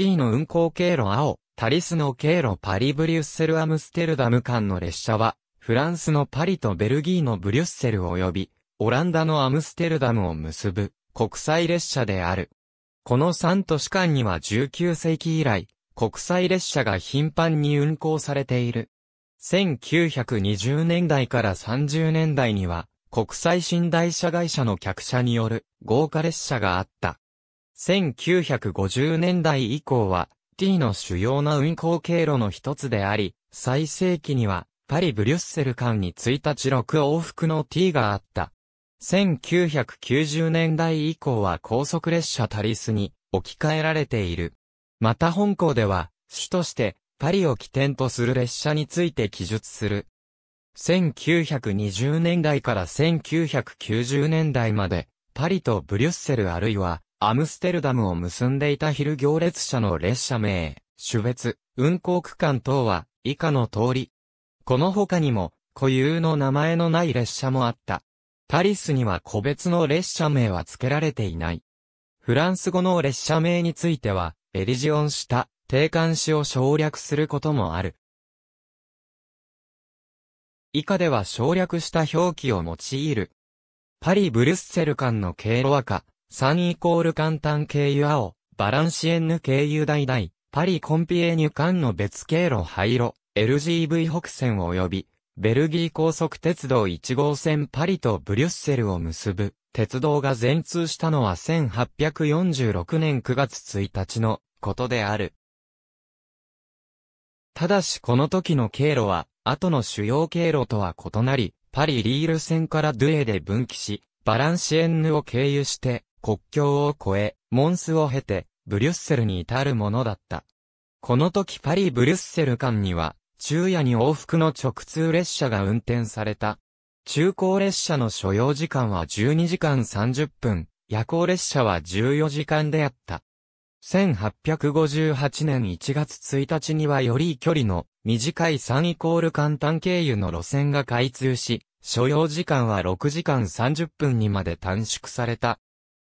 ティの運行経路青、タリスの経路パリブリュッセルアムステルダム間の列車は、フランスのパリとベルギーのブリュッセル及び、オランダのアムステルダムを結ぶ国際列車である。この3都市間には19世紀以来、国際列車が頻繁に運行されている。1920年代から30年代には、国際寝台車会社の客車による豪華列車があった。1950年代以降は、T の主要な運行経路の一つであり、最盛期には、パリ・ブリュッセル間に1日6往復の T があった。1990年代以降は高速列車タリスに置き換えられている。また本校では、主としてパリを起点とする列車について記述する。1920年代から1990年代まで、パリとブリュッセルあるいはアムステルダムを結んでいた昼行列車の列車名、種別、運行区間等は、以下の通り。この他にも、固有の名前のない列車もあった。タリスには個別の列車名は付けられていない。フランス語の列車名については、エリジオンした、定冠詞を省略することもある。以下では省略した表記を用いる。パリ・ブルッセル間の経路赤、3イコール簡単経由青、バランシエンヌ経由大々、パリコンピエニュ間の別経路灰色、LGV 北線及び、ベルギー高速鉄道1号線パリとブリュッセルを結ぶ、鉄道が全通したのは1846年9月1日のことである。ただしこの時の経路は、後の主要経路とは異なり、パリリール線からドゥエで分岐し、バランシエンヌを経由して、国境を越え、モンスを経て、ブリュッセルに至るものだった。この時パリ・ブリュッセル間には、昼夜に往復の直通列車が運転された。中高列車の所要時間は12時間30分、夜行列車は14時間であった。1858年1月1日にはより距離の短い3イコール簡単経由の路線が開通し、所要時間は6時間30分にまで短縮された。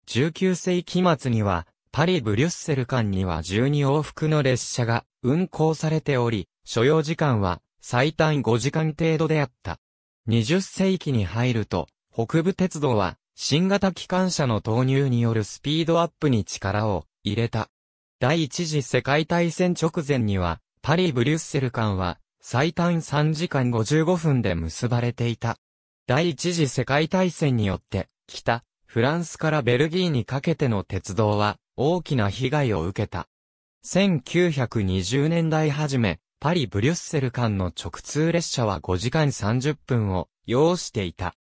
19世紀末には、パリ・ブリュッセル間には12往復の列車が運行されており、所要時間は最短5時間程度であった。20世紀に入ると、北部鉄道は新型機関車の投入によるスピードアップに力を入れた。第一次世界大戦直前には、パリ・ブリュッセル間は最短3時間55分で結ばれていた。第一次世界大戦によって、北、フランスからベルギーにかけての鉄道は大きな被害を受けた。1920年代初め、パリ・ブリュッセル間の直通列車は5時間30分を要していた。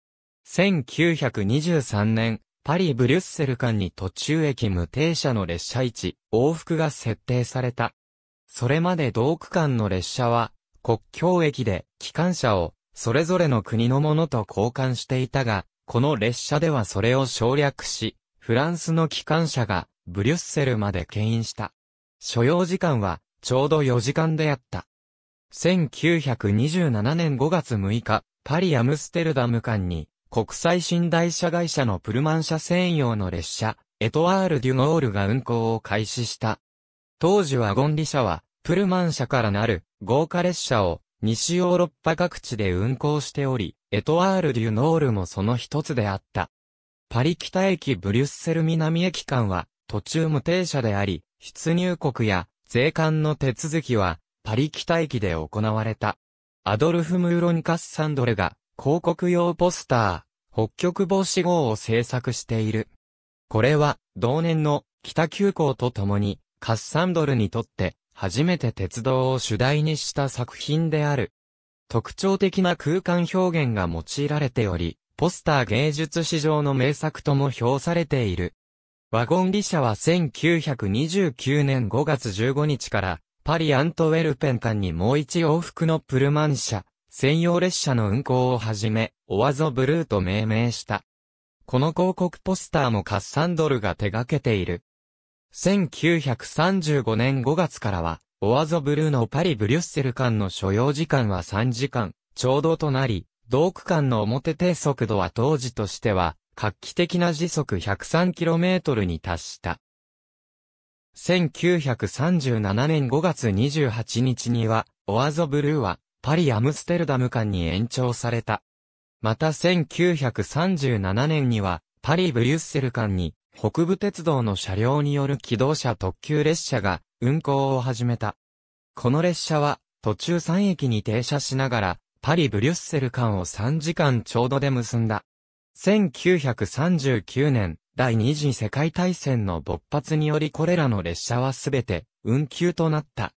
1923年、パリ・ブリュッセル間に途中駅無停車の列車位置、往復が設定された。それまで同区間の列車は、国境駅で機関車をそれぞれの国のものと交換していたが、この列車ではそれを省略し、フランスの機関車がブリュッセルまで牽引した。所要時間はちょうど4時間であった。1927年5月6日、パリ・アムステルダム間に国際寝台車会社のプルマン車専用の列車、エトワール・デュノールが運行を開始した。当時はゴンリ車は、プルマン車からなる豪華列車を西ヨーロッパ各地で運行しており、エトワール・デュ・ノールもその一つであった。パリ北駅ブリュッセル南駅間は途中無停車であり、出入国や税関の手続きはパリ北駅で行われた。アドルフ・ムーロン・カッサンドルが広告用ポスター、北極防止号を制作している。これは同年の北急行とともにカッサンドルにとって初めて鉄道を主題にした作品である。特徴的な空間表現が用いられており、ポスター芸術史上の名作とも評されている。ワゴン利車は1929年5月15日から、パリ・アントウェルペン間にもう一往復のプルマン車、専用列車の運行をはじめ、オワゾブルーと命名した。この広告ポスターもカッサンドルが手掛けている。1935年5月からは、オアゾブルーのパリ・ブリュッセル間の所要時間は3時間、ちょうどとなり、同区間の表低速度は当時としては、画期的な時速 103km に達した。1937年5月28日には、オアゾブルーは、パリ・アムステルダム間に延長された。また1937年には、パリ・ブリュッセル間に、北部鉄道の車両による機動車特急列車が運行を始めた。この列車は途中3駅に停車しながらパリ・ブリュッセル間を3時間ちょうどで結んだ。1939年、第二次世界大戦の勃発によりこれらの列車はすべて運休となった。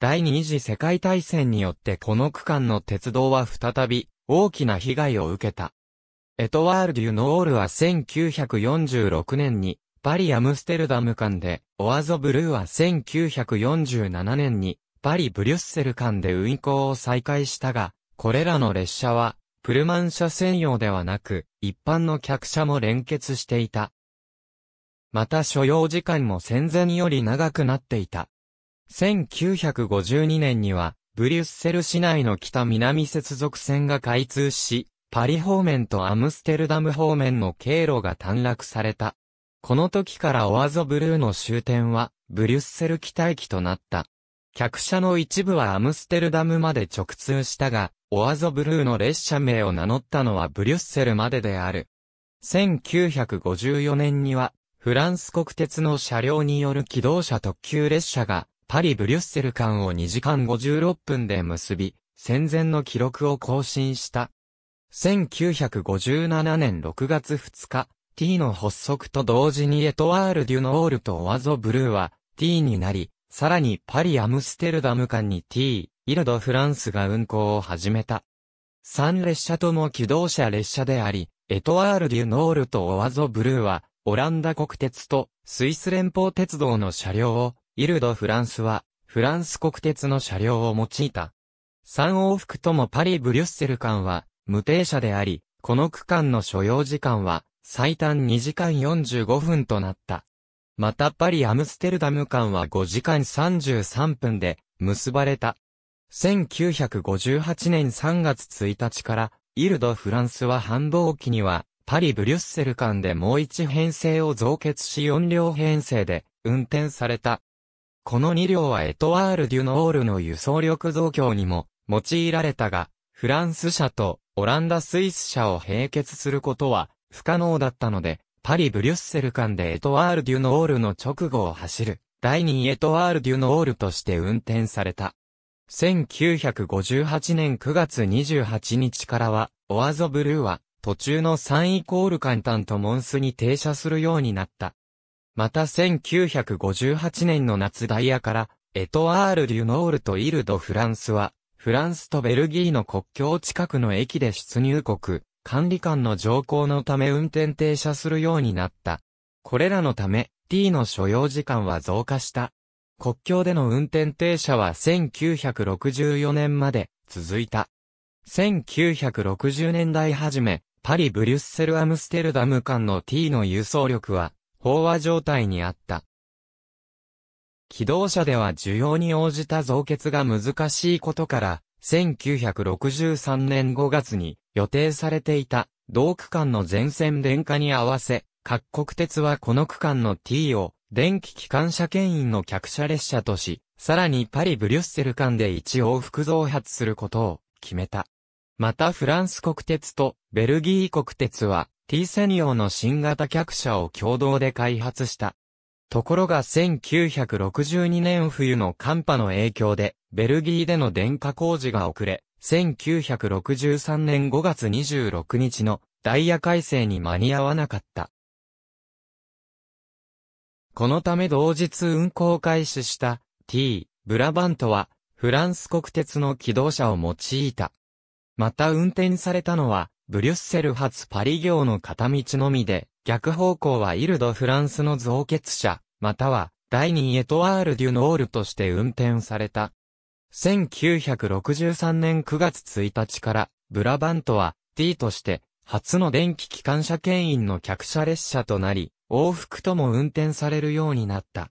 第二次世界大戦によってこの区間の鉄道は再び大きな被害を受けた。エトワール・デュ・ノールは1946年に、パリ・アムステルダム間で、オアゾ・ブルーは1947年に、パリ・ブリュッセル間で運行を再開したが、これらの列車は、プルマン車専用ではなく、一般の客車も連結していた。また所要時間も戦前より長くなっていた。1952年には、ブリュッセル市内の北南接続線が開通し、パリ方面とアムステルダム方面の経路が短絡された。この時からオアゾブルーの終点は、ブリュッセル北駅となった。客車の一部はアムステルダムまで直通したが、オアゾブルーの列車名を名乗ったのはブリュッセルまでである。1954年には、フランス国鉄の車両による機動車特急列車が、パリ・ブリュッセル間を2時間56分で結び、戦前の記録を更新した。1957年6月2日、T の発足と同時にエトワール・デュノールとオアゾ・ブルーは T になり、さらにパリ・アムステルダム間に T、イルド・フランスが運行を始めた。3列車とも機動車列車であり、エトワール・デュノールとオアゾ・ブルーは、オランダ国鉄とスイス連邦鉄道の車両を、イルド・フランスは、フランス国鉄の車両を用いた。3往復ともパリ・ブリュッセル間は、無停車であり、この区間の所要時間は最短2時間45分となった。またパリ・アムステルダム間は5時間33分で結ばれた。1958年3月1日から、イルド・フランスは繁忙期には、パリ・ブリュッセル間でもう1編成を増結し4両編成で運転された。この2両はエトワール・デュノールの輸送力増強にも用いられたが、フランス車とオランダスイス社を併結することは不可能だったので、パリ・ブリュッセル間でエトワール・デュノールの直後を走る、第2エトワール・デュノールとして運転された。1958年9月28日からは、オアゾ・ブルーは、途中の3イコール簡単とモンスに停車するようになった。また1958年の夏ダイヤから、エトワール・デュノールとイルド・フランスは、フランスとベルギーの国境近くの駅で出入国、管理官の乗降のため運転停車するようになった。これらのため、T の所要時間は増加した。国境での運転停車は1964年まで続いた。1960年代初め、パリ・ブリュッセル・アムステルダム間の T の輸送力は、飽和状態にあった。機動車では需要に応じた増結が難しいことから、1963年5月に予定されていた同区間の全線電化に合わせ、各国鉄はこの区間の T を電気機関車牽引の客車列車とし、さらにパリ・ブリュッセル間で一往復増発することを決めた。またフランス国鉄とベルギー国鉄は T 専用の新型客車を共同で開発した。ところが1962年冬の寒波の影響で、ベルギーでの電化工事が遅れ、1963年5月26日のダイヤ改正に間に合わなかった。このため同日運行開始した T、ブラバントは、フランス国鉄の機動車を用いた。また運転されたのは、ブリュッセル発パリ行の片道のみで、逆方向はイルド・フランスの造血者、または、第2エトワール・デュノールとして運転された。1963年9月1日から、ブラバントは、T として、初の電気機関車牽引の客車列車となり、往復とも運転されるようになった。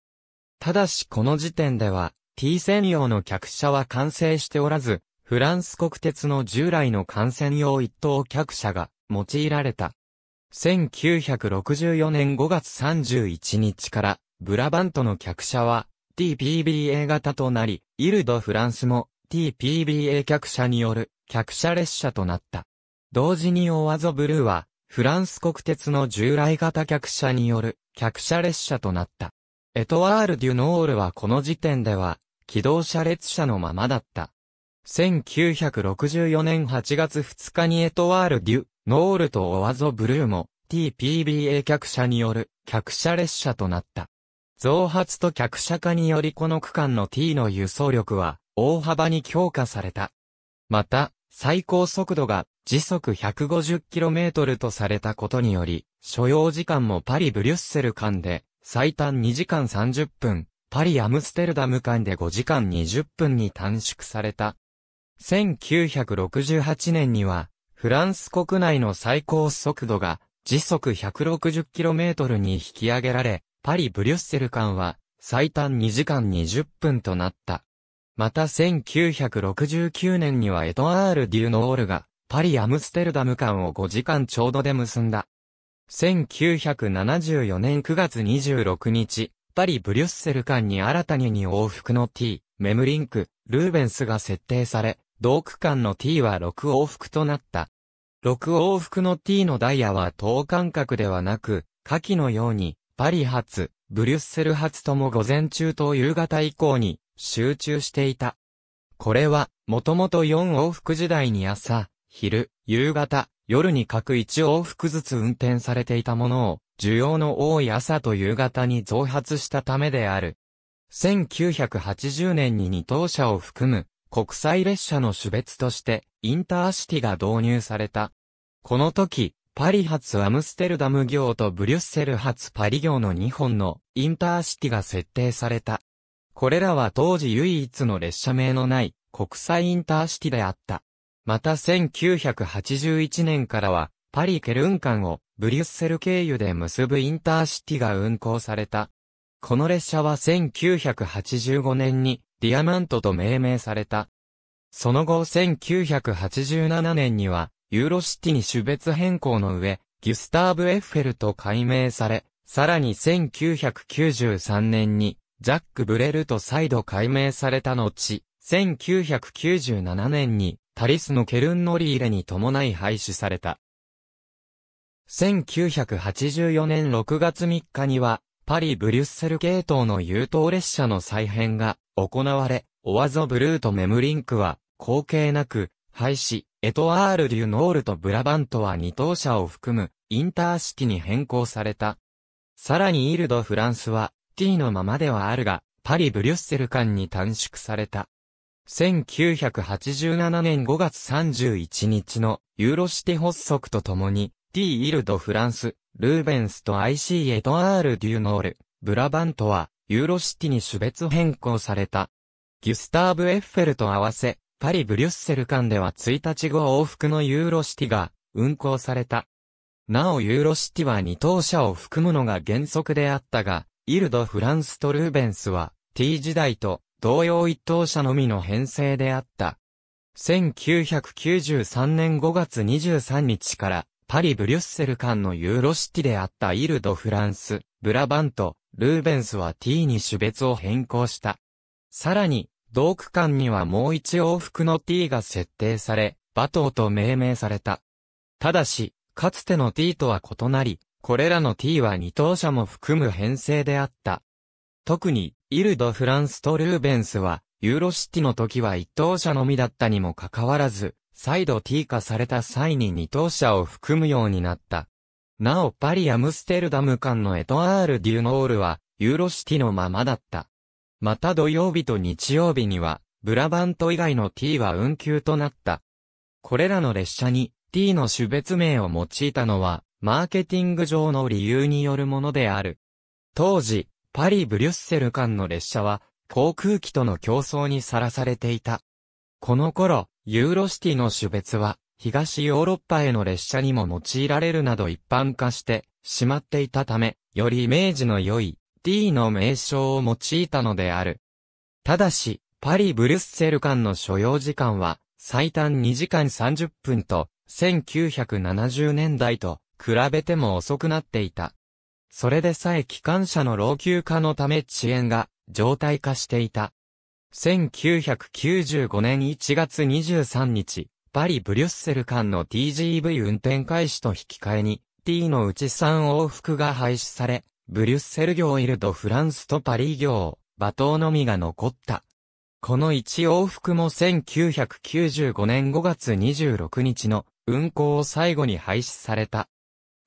ただしこの時点では、T 専用の客車は完成しておらず、フランス国鉄の従来の幹線用一等客車が用いられた。1964年5月31日から、ブラバントの客車は TPBA 型となり、イルド・フランスも TPBA 客車による客車列車となった。同時にオワゾブルーは、フランス国鉄の従来型客車による客車列車となった。エトワール・デュノールはこの時点では、機動車列車のままだった。1964年8月2日にエトワール・デュノールとオアゾブルーも TPBA 客車による客車列車となった。増発と客車化によりこの区間の T の輸送力は大幅に強化された。また、最高速度が時速 150km とされたことにより、所要時間もパリ・ブリュッセル間で最短2時間30分、パリ・アムステルダム間で5時間20分に短縮された。1968年にはフランス国内の最高速度が時速 160km に引き上げられ、パリ・ブリュッセル間は最短2時間20分となった。また1969年にはエトアール・デュノールがパリ・アムステルダム間を5時間ちょうどで結んだ。1974年9月26日、パリ・ブリュッセル間に新たに2往復の T、メムリンク、ルーベンスが設定され、同区間の t は6往復となった。6往復の t のダイヤは等間隔ではなく、下記のように、パリ発、ブリュッセル発とも午前中と夕方以降に集中していた。これは、もともと4往復時代に朝、昼、夕方、夜に各1往復ずつ運転されていたものを、需要の多い朝と夕方に増発したためである。1980年に2等車を含む国際列車の種別として、インターシティが導入された。この時、パリ発アムステルダム行とブリュッセル発パリ行の2本のインターシティが設定された。これらは当時唯一の列車名のない国際インターシティであった。また1981年からはパリ・ケルン間をブリュッセル経由で結ぶインターシティが運行された。この列車は1985年にディアマントと命名された。その後1987年には、ユーロシティに種別変更の上、ギュスターブ・エッフェルと改名され、さらに1993年に、ジャック・ブレルと再度改名された後、1997年に、タリスのケルンノリ入れに伴い廃止された。1984年6月3日には、パリ・ブリュッセル系統の優等列車の再編が行われ、オワゾ・ブルーとメムリンクは、後継なく、廃止、エトワール・デュ・ノールとブラバントは二等車を含む、インター式に変更された。さらにイールド・フランスは、T のままではあるが、パリ・ブリュッセル間に短縮された。1987年5月31日のユーロシティ発足とともに、T・ イルド・フランス、ルーベンスと IC エトアール・デュノール、ブラバントは、ユーロシティに種別変更された。ギュスターブ・エッフェルと合わせ、パリ・ブリュッセル間では1日後往復のユーロシティが運行された。なおユーロシティは2等車を含むのが原則であったが、イルド・フランスとルーベンスは T 時代と同様1等車のみの編成であった。1993年5月23日からパリ・ブリュッセル間のユーロシティであったイルド・フランス、ブラバント、ルーベンスは T に種別を変更した。さらに、同区間にはもう一往復の T が設定され、バトーと命名された。ただし、かつての T とは異なり、これらの T は二等車も含む編成であった。特に、イルド・フランスとルーベンスは、ユーロシティの時は一等車のみだったにもかかわらず、再度 T 化された際に二等車を含むようになった。なおパリ・アムステルダム間のエトアール・デュノールは、ユーロシティのままだった。また土曜日と日曜日には、ブラバント以外の T は運休となった。これらの列車に T の種別名を用いたのは、マーケティング上の理由によるものである。当時、パリ・ブリュッセル間の列車は、航空機との競争にさらされていた。この頃、ユーロシティの種別は、東ヨーロッパへの列車にも用いられるなど一般化してしまっていたため、よりイメージの良い D の名称を用いたのである。ただし、パリ・ブルッセル間の所要時間は、最短2時間30分と、1970年代と、比べても遅くなっていた。それでさえ機関車の老朽化のため遅延が、常態化していた。1995年1月23日、パリ・ブリュッセル間の TGV 運転開始と引き換えに、T のうち3往復が廃止され、ブリュッセル行イルド・フランスとパリ行、馬頭のみが残った。この1往復も1995年5月26日の運行を最後に廃止された。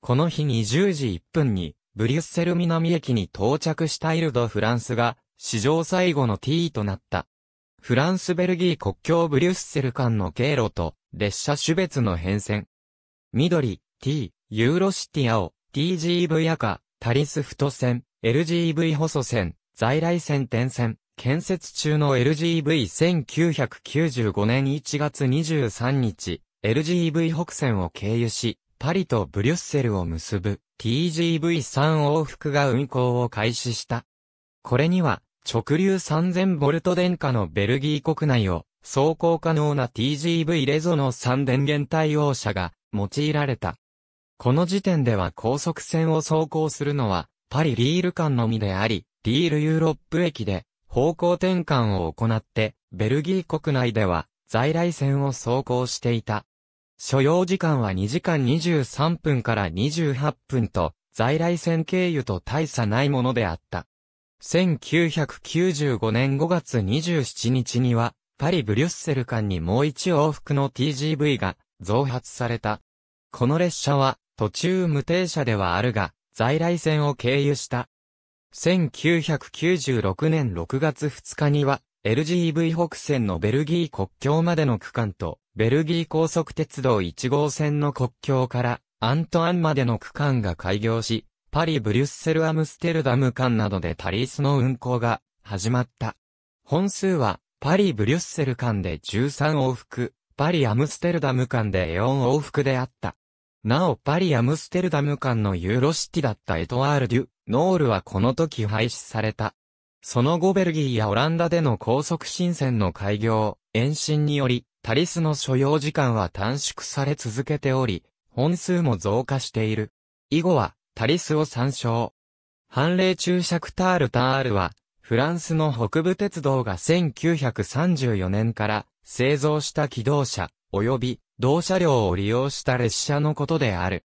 この日20時1分に、ブリュッセル南駅に到着したイルド・フランスが、史上最後の T となった。フランス・ベルギー国境ブリュッセル間の経路と列車種別の変遷。緑、T、ユーロシティ青、TGV 赤、タリスフト線、LGV 細線、在来線点線、建設中の LGV1995 年1月23日、LGV 北線を経由し、パリとブリュッセルを結ぶ TGV3 往復が運行を開始した。これには直流 3000V 電化のベルギー国内を走行可能な TGV レゾの3電源対応車が用いられた。この時点では高速線を走行するのはパリリール間のみであり、リールユーロップ駅で方向転換を行って、ベルギー国内では在来線を走行していた。所要時間は2時間23分から28分と、在来線経由と大差ないものであった。1995年5月27日には、パリ・ブリュッセル間にもう一往復の TGV が増発された。この列車は途中無停車ではあるが、在来線を経由した。1996年6月2日には、LGV 北線のベルギー国境までの区間と、ベルギー高速鉄道1号線の国境からアントアンまでの区間が開業し、パリ、ブリュッセル、アムステルダム間などでタリースの運行が始まった。本数は、パリ、ブリュッセル間で13往復、パリ、アムステルダム間で4往復であった。なお、パリ、アムステルダム間のユーロシティだったエトワール・デュ・ノールはこの時廃止された。その後ベルギーやオランダでの高速新線の開業、延伸により、タリスの所要時間は短縮され続けており、本数も増加している。以後は、タリスを参照。判例中釈タール・タールは、フランスの北部鉄道が1934年から製造した機動車、及び同車両を利用した列車のことである。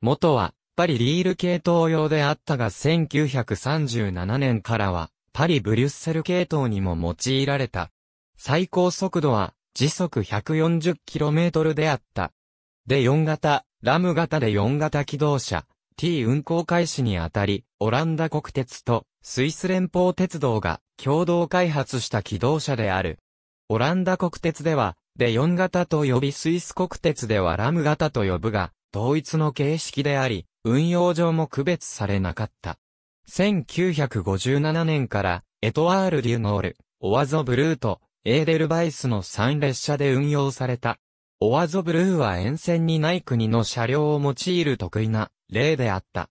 元は、パリリール系統用であったが1937年からは、パリ・ブリュッセル系統にも用いられた。最高速度は、時速 140km であった。で4型、ラム型で4型機動車、t 運行開始にあたり、オランダ国鉄とスイス連邦鉄道が共同開発した機動車である。オランダ国鉄では、ヨン型と呼びスイス国鉄ではラム型と呼ぶが、同一の形式であり、運用上も区別されなかった。1957年から、エトワール・デュノール、オワゾ・ブルーと、エーデルバイスの3列車で運用された。オワゾ・ブルーは沿線にない国の車両を用いる得意な例であった。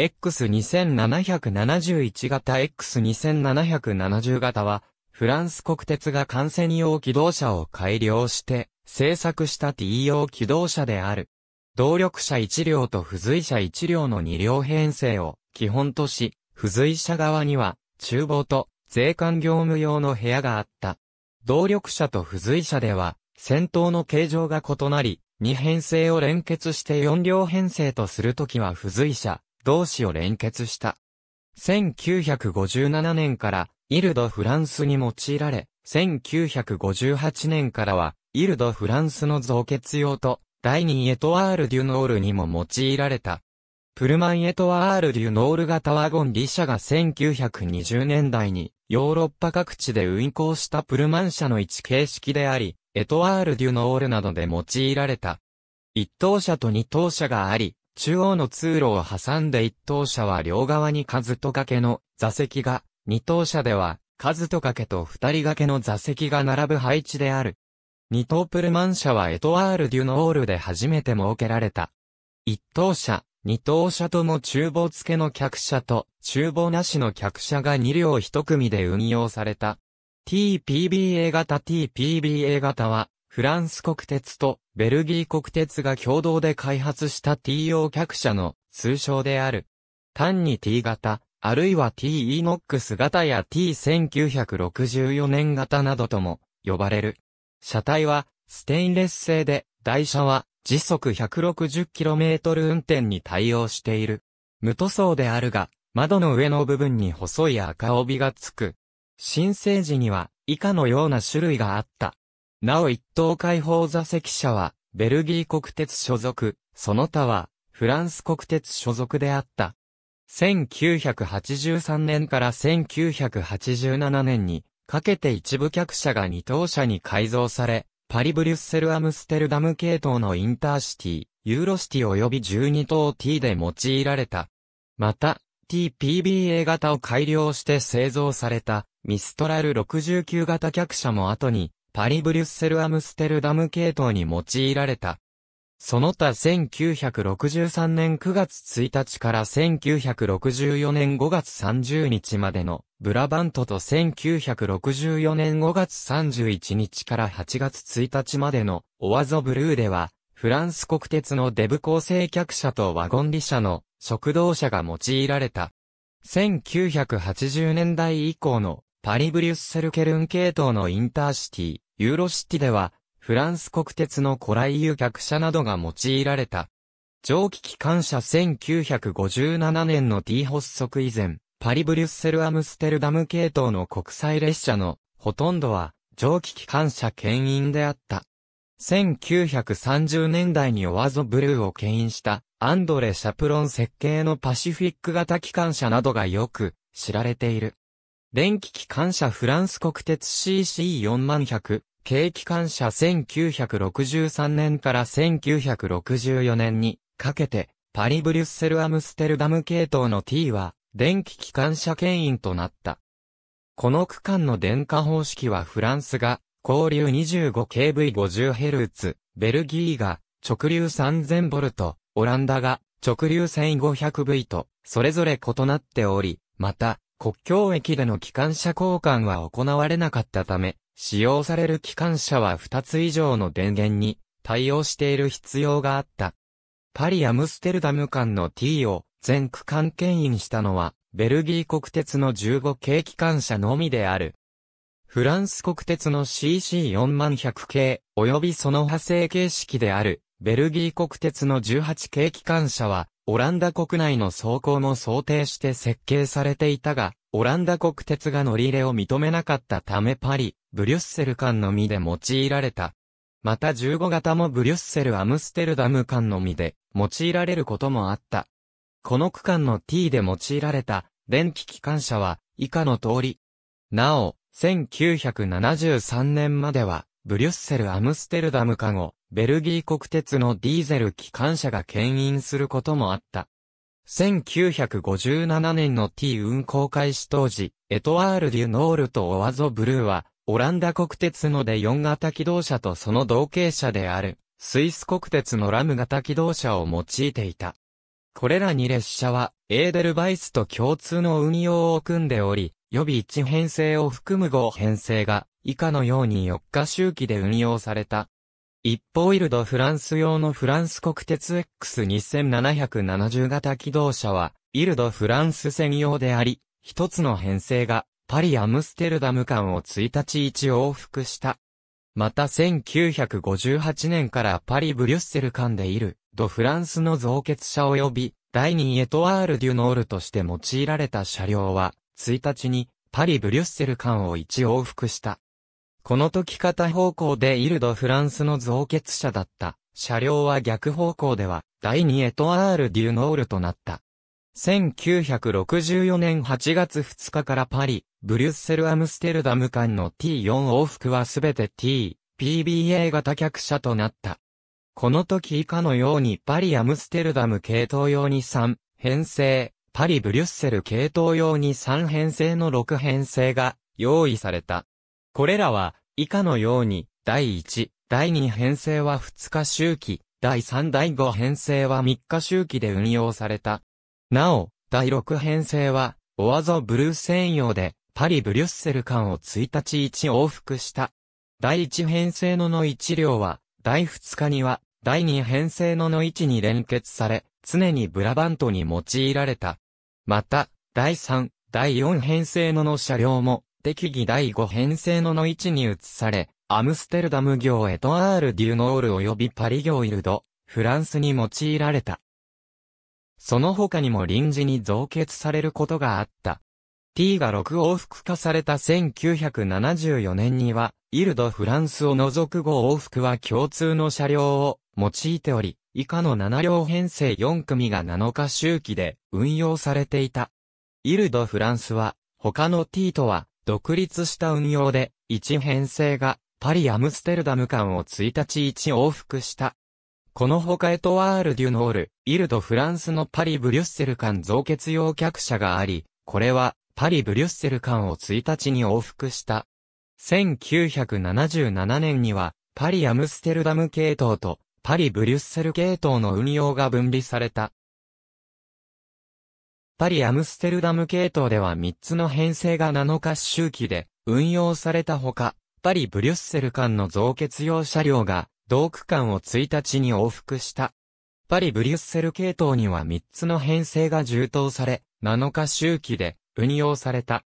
X2771 型 X2770 型は、フランス国鉄が幹線用機動車を改良して製作した T 用機動車である。動力車1両と付随車1両の2両編成を基本とし、付随車側には厨房と税関業務用の部屋があった。動力車と付随車では、先頭の形状が異なり、二編成を連結して四両編成とするときは付随者、同士を連結した。1957年から、イルド・フランスに用いられ、1958年からは、イルド・フランスの造血用と、第二エトワール・デュノールにも用いられた。プルマン・エトワール・デュノール型ワゴンリ車が1920年代に、ヨーロッパ各地で運行したプルマン車の一形式であり、エトワール・デュ・ノールなどで用いられた。一等車と二等車があり、中央の通路を挟んで一等車は両側に数と掛けの座席が、二等車では数と掛けと二人掛けの座席が並ぶ配置である。二等プルマン車はエトワール・デュ・ノールで初めて設けられた。一等車、二等車とも厨房付けの客車と、厨房なしの客車が二両一組で運用された。TPBA 型 TPBA 型は、フランス国鉄とベルギー国鉄が共同で開発した TO 客車の通称である。単に T 型、あるいは T e ノックス型や T1964 年型などとも呼ばれる。車体はステインレス製で、台車は時速 160km 運転に対応している。無塗装であるが、窓の上の部分に細い赤帯がつく。新生児には以下のような種類があった。なお一等解放座席車は、ベルギー国鉄所属、その他は、フランス国鉄所属であった。1983年から1987年に、かけて一部客車が二等車に改造され、パリ・ブリュッセル・アムステルダム系統のインターシティ、ユーロシティ及び12等 T で用いられた。また、TPBA 型を改良して製造されたミストラル69型客車も後に、パリ・ブリュッセル・アムステルダム系統に用いられた。その他1963年9月1日から1964年5月30日までのブラバントと1964年5月31日から8月1日までのオワゾブルーではフランス国鉄のデブ構成客車とワゴン利車の食堂車が用いられた。1980年代以降のパリブリュッセルケルン系統のインターシティ、ユーロシティでは、フランス国鉄の古来有客車などが用いられた。蒸気機関車1957年の T 発足以前、パリブリュッセルアムステルダム系統の国際列車のほとんどは蒸気機関車牽引であった。1930年代にオワゾブルーを牽引したアンドレ・シャプロン設計のパシフィック型機関車などがよく知られている。電気機関車フランス国鉄 CC4100、軽機関車1963年から1964年にかけて、パリ・ブリュッセル・アムステルダム系統の T は、電気機関車牽引となった。この区間の電化方式はフランスが、交流 25kV50Hz、ベルギーが、直流 3000V、オランダが、直流 1500V と、それぞれ異なっており、また、国境駅での機関車交換は行われなかったため、使用される機関車は2つ以上の電源に対応している必要があった。パリ・アムステルダム間の T を全区間牽引したのは、ベルギー国鉄の15系機関車のみである。フランス国鉄の CC4100 系、及びその派生形式である、ベルギー国鉄の18系機関車は、オランダ国内の走行も想定して設計されていたが、オランダ国鉄が乗り入れを認めなかったためパリ、ブリュッセル間のみで用いられた。また15型もブリュッセルアムステルダム間のみで用いられることもあった。この区間の T で用いられた電気機関車は以下の通り。なお、1973年まではブリュッセルアムステルダム間をベルギー国鉄のディーゼル機関車が牽引することもあった。1957年の T 運行開始当時、エトワール・デュ・ノールとオワゾ・ブルーは、オランダ国鉄ので4型機動車とその同型車である、スイス国鉄のラム型機動車を用いていた。これらに列車は、エーデルバイスと共通の運用を組んでおり、予備1編成を含む5編成が、以下のように4日周期で運用された。一方イルドフランス用のフランス国鉄 X2770 型機動車は、イルドフランス専用であり、一つの編成が、パリ・アムステルダム間を1日1往復した。また1958年からパリ・ブリュッセル間でイルドフランスの造血車及び、第2エトワール・デュノールとして用いられた車両は、1日に、パリ・ブリュッセル間を1往復した。この時片方向でイルド・フランスの造血車だった。車両は逆方向では、第2エトアール・デュノールとなった。1964年8月2日からパリ、ブリュッセル・アムステルダム間の T4 往復はすべて T、PBA 型客車となった。この時以下のようにパリ・アムステルダム系統用に3、編成、パリ・ブリュッセル系統用に3編成の6編成が用意された。これらは以下のように、第1、第2編成は2日周期、第3第5編成は3日周期で運用された。なお、第6編成は、オアゾブルー専用で、パリ・ブリュッセル間を1日1往復した。第1編成のの1両は、第2日には、第2編成のの1に連結され、常にブラバントに用いられた。また、第3、第4編成のの車両も、適宜第5編成のの位置に移され、アムステルダム行エトアール・デュノール及びパリ行イルド、フランスに用いられた。その他にも臨時に増結されることがあった。t が6往復化された1974年には、イルド・フランスを除く5往復は共通の車両を用いており、以下の7両編成4組が7日周期で運用されていた。イルド・フランスは、他の t とは独立した運用で、1編成が、パリ・アムステルダム間を1日1往復した。このほかエトワール・デュノール、イルド・フランスのパリ・ブリュッセル間増結用客車があり、これは、パリ・ブリュッセル間を1日に往復した。1977年には、パリ・アムステルダム系統と、パリ・ブリュッセル系統の運用が分離された。パリ・アムステルダム系統では3つの編成が7日周期で運用されたほか、パリ・ブリュッセル間の増結用車両が同区間を1日に往復した。パリ・ブリュッセル系統には3つの編成が充当され、7日周期で運用された。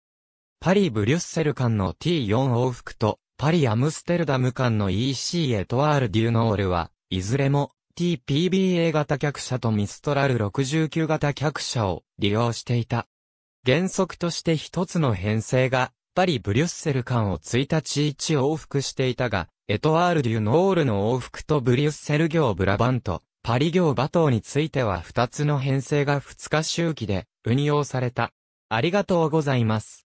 パリ・ブリュッセル間の T4 往復と、パリ・アムステルダム間の EC エトワール・デュノールは、いずれも TPBA 型客車とミストラル69型客車を利用していた。原則として一つの編成が、パリ・ブリュッセル間を1日1往復していたが、エトワール・デュノールの往復とブリュッセル行ブラバント、パリ行バトーについては2つの編成が2日周期で運用された。ありがとうございます。